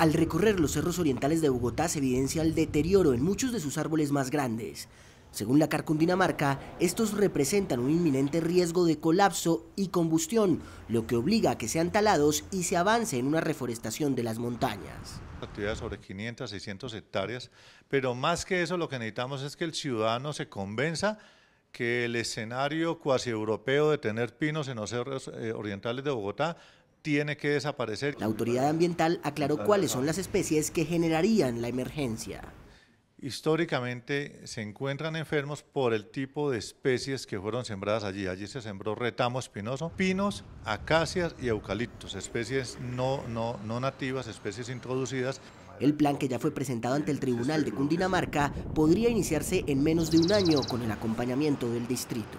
Al recorrer los cerros orientales de Bogotá se evidencia el deterioro en muchos de sus árboles más grandes. Según la Carcundinamarca, estos representan un inminente riesgo de colapso y combustión, lo que obliga a que sean talados y se avance en una reforestación de las montañas. Actividades sobre 500, 600 hectáreas, pero más que eso lo que necesitamos es que el ciudadano se convenza que el escenario cuasi europeo de tener pinos en los cerros eh, orientales de Bogotá tiene que desaparecer. La autoridad ambiental aclaró cuáles son las especies que generarían la emergencia. Históricamente se encuentran enfermos por el tipo de especies que fueron sembradas allí. Allí se sembró retamo espinoso, pinos, acacias y eucaliptos, especies no, no, no nativas, especies introducidas el plan que ya fue presentado ante el Tribunal de Cundinamarca podría iniciarse en menos de un año con el acompañamiento del distrito.